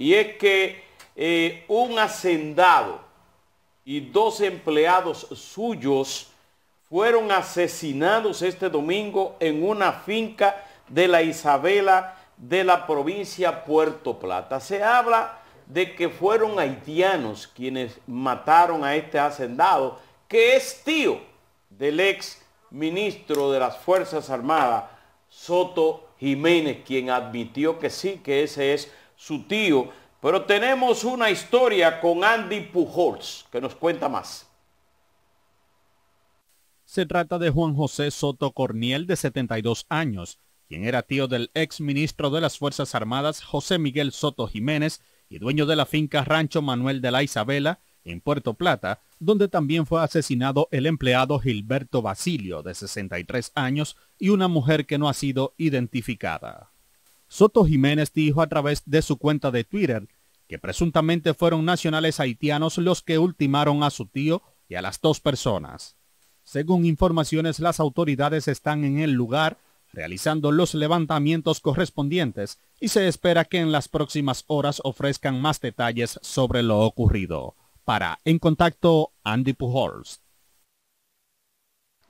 y es que eh, un hacendado y dos empleados suyos fueron asesinados este domingo en una finca de la Isabela de la provincia Puerto Plata. Se habla de que fueron haitianos quienes mataron a este hacendado, que es tío del ex ministro de las Fuerzas Armadas, Soto Jiménez, quien admitió que sí, que ese es su tío, pero tenemos una historia con Andy Pujols que nos cuenta más. Se trata de Juan José Soto Corniel, de 72 años, quien era tío del ex ministro de las Fuerzas Armadas José Miguel Soto Jiménez y dueño de la finca Rancho Manuel de la Isabela, en Puerto Plata, donde también fue asesinado el empleado Gilberto Basilio, de 63 años, y una mujer que no ha sido identificada. Soto Jiménez dijo a través de su cuenta de Twitter que presuntamente fueron nacionales haitianos los que ultimaron a su tío y a las dos personas. Según informaciones, las autoridades están en el lugar realizando los levantamientos correspondientes y se espera que en las próximas horas ofrezcan más detalles sobre lo ocurrido. Para En Contacto, Andy Pujols.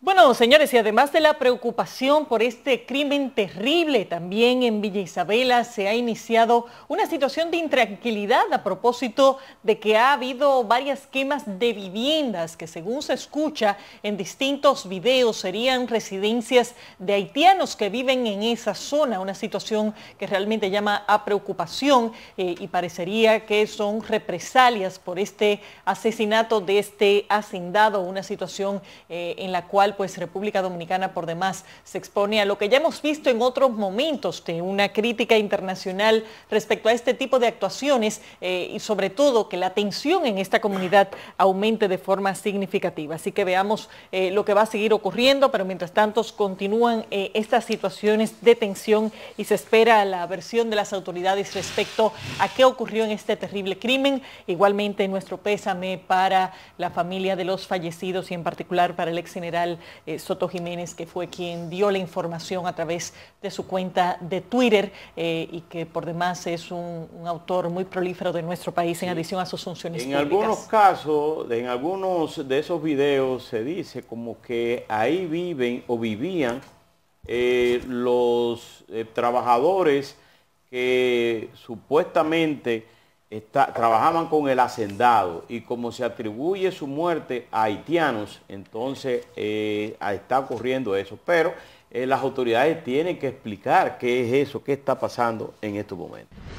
Bueno, señores, y además de la preocupación por este crimen terrible, también en Villa Isabela se ha iniciado una situación de intranquilidad a propósito de que ha habido varias quemas de viviendas que según se escucha en distintos videos serían residencias de haitianos que viven en esa zona, una situación que realmente llama a preocupación eh, y parecería que son represalias por este asesinato de este hacendado, una situación eh, en la cual pues República Dominicana por demás se expone a lo que ya hemos visto en otros momentos de una crítica internacional respecto a este tipo de actuaciones eh, y sobre todo que la tensión en esta comunidad aumente de forma significativa. Así que veamos eh, lo que va a seguir ocurriendo, pero mientras tanto continúan eh, estas situaciones de tensión y se espera la versión de las autoridades respecto a qué ocurrió en este terrible crimen. Igualmente nuestro pésame para la familia de los fallecidos y en particular para el ex general eh, Soto Jiménez, que fue quien dio la información a través de su cuenta de Twitter eh, y que por demás es un, autor muy prolífero de nuestro país en adición a sus funciones. En algunos casos, en algunos de esos videos se dice como que ahí viven o vivían eh, los trabajadores que supuestamente trabajaban con el hacendado y como se atribuye su muerte a haitianos, entonces eh, está ocurriendo eso. Pero eh, las autoridades tienen que explicar qué es eso, qué está pasando en estos momentos.